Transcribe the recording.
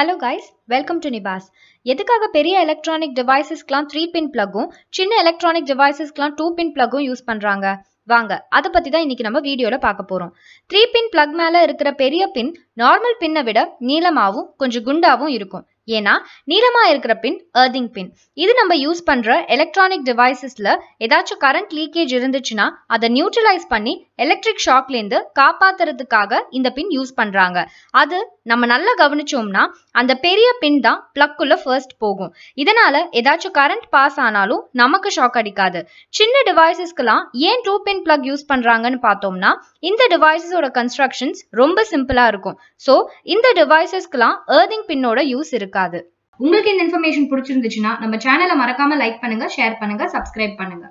hello guys welcome to நிபாஸ் எதுக்காக பெரிய எலக்ட்ரானிக் டிவைசஸ்க்கெலாம் த்ரீ பின் ப்ளக்கும் சின்ன எலக்ட்ரானிக் டிவைசஸ்க்கெலாம் டூ பின் ப்ளக்கும் யூஸ் பண்ணுறாங்க வாங்க அதை பற்றி தான் இன்றைக்கி நம்ம வீடியோவில் பார்க்க போகிறோம் த்ரீ பின் ப்ளக் மேலே இருக்கிற பெரிய பின் நார்மல் பின்னை விட நீளமாகவும் கொஞ்சம் குண்டாகவும் இருக்கும் ஏன்னா நீளமாக இருக்கிற பின் எர்திங் பின் இது நம்ம யூஸ் பண்ணுற எலக்ட்ரானிக் டிவைசஸில் ஏதாச்சும் கரண்ட் லீக்கேஜ் இருந்துச்சுன்னா அதை நியூட்ரலைஸ் பண்ணி எலக்ட்ரிக் ஷாக்லேருந்து காப்பாத்துறதுக்காக இந்த பின் யூஸ் பண்ணுறாங்க அது நம்ம நல்லா கவனிச்சோம்னா அந்த பெரிய பின் தான் பிளக்குள்ள ஃபர்ஸ்ட் போகும் இதனால ஏதாச்சும் கரண்ட் பாஸ் ஆனாலும் நமக்கு ஷாக் அடிக்காது சின்ன டிவைசஸ்க்கெல்லாம் ஏன் டூ பின் பிளக் யூஸ் பண்ணுறாங்கன்னு பார்த்தோம்னா இந்த டிவைசஸோட கன்ஸ்ட்ரக்ஷன்ஸ் ரொம்ப சிம்பிளாக இருக்கும் ஸோ இந்த டிவைசஸ்க்கெல்லாம் ஏர்திங் பின்னோட யூஸ் இருக்கு இருக்காது உங்களுக்கு இந்த இன்ஃபர்மேஷன் பிடிச்சிருந்துச்சுன்னா நம்ம சேனலை மறக்காம லைக் பண்ணுங்க ஷேர் பண்ணுங்க சப்ஸ்கிரைப் பண்ணுங்க